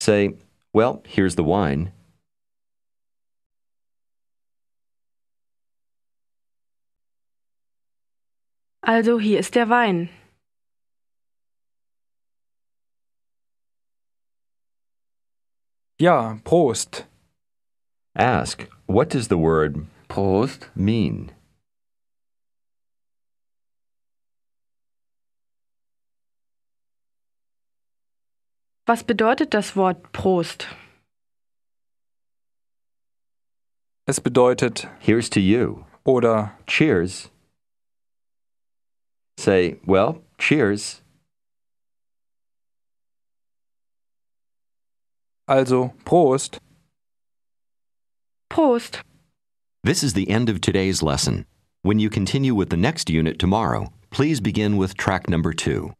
Say, well, here's the wine. Also hier ist der Wein. Ja, Prost. Ask, what does the word Prost mean? Was bedeutet das Wort Prost? Es bedeutet Here's to you oder Cheers. Say, well, cheers. Also, Prost. Prost. This is the end of today's lesson. When you continue with the next unit tomorrow, please begin with track number two.